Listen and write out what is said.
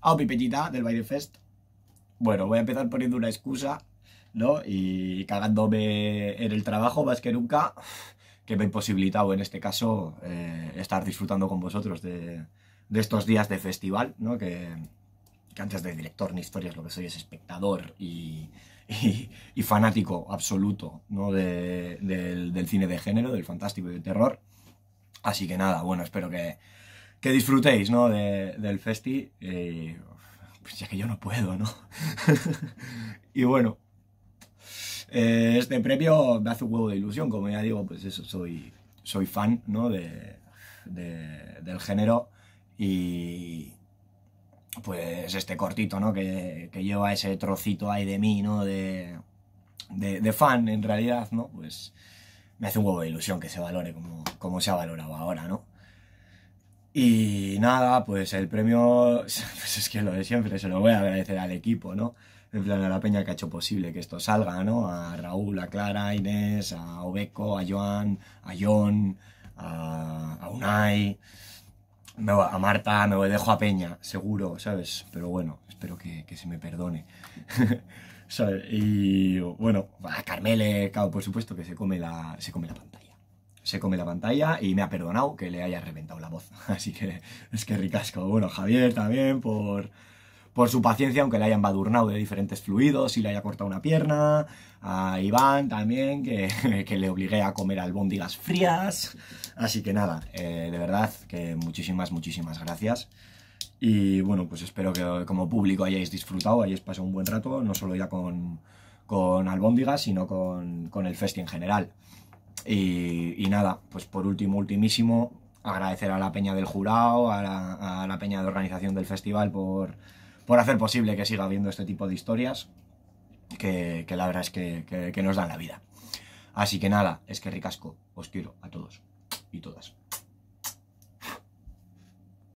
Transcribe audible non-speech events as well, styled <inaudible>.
Ah, oh, pipetita del baile Fest. Bueno, voy a empezar poniendo una excusa, ¿no? Y cagándome en el trabajo más que nunca, que me ha imposibilitado en este caso eh, estar disfrutando con vosotros de, estos días de festival, ¿no? Que, antes de director ni historias lo que soy es espectador y, fanático absoluto ¿no? del, del cine de género, del fantástico y del terror. Así que nada, bueno, espero que, que disfrutéis, ¿no? del festi. pues ya que yo no puedo, ¿no? <laughs> y bueno, eh, este premio me hace un huevo de ilusión, como ya digo, pues eso, soy, soy fan, ¿no? De, del género y pues este cortito, ¿no? Que, lleva ese trocito ahí de mí, ¿no? De, fan, en realidad, ¿no? Pues me hace un huevo de ilusión que se valore como, como se ha valorado ahora, ¿no? Y nada, pues el premio, <laughs> pues es que lo de siempre, se lo voy a agradecer al equipo, ¿no? En plan, a la peña que ha hecho posible que esto salga, ¿no? A Raúl, a Clara, a Inés, a Obeco, a Joan, a John, a, a Unai, a Marta, me voy, dejo a Peña, seguro, ¿sabes? Pero bueno, espero que, se me perdone. <laughs> Y bueno, a Carmele, claro, por supuesto que se come la, se come la pantalla se come la pantalla y me ha perdonado que le haya reventado la voz. <laughs> Así que es que ricasco. Bueno, Javier también por, su paciencia, aunque le hayan badurnado de diferentes fluidos y le haya cortado una pierna. A Iván también, que, <laughs> le obligué a comer albóndigas frías. Así que nada, eh, de verdad que muchísimas, muchísimas gracias. Y bueno, pues espero que como público hayáis disfrutado, hayáis pasado un buen rato, no solo ya con, albóndigas, sino con, con el festi en general. Y, nada, pues por último, ultimísimo, agradecer a la peña del jurado, a la, peña de organización del festival por, por, hacer posible que siga habiendo este tipo de historias, que, la verdad es que nos dan la vida. Así que nada, es que ricasco, os quiero a todos y todas.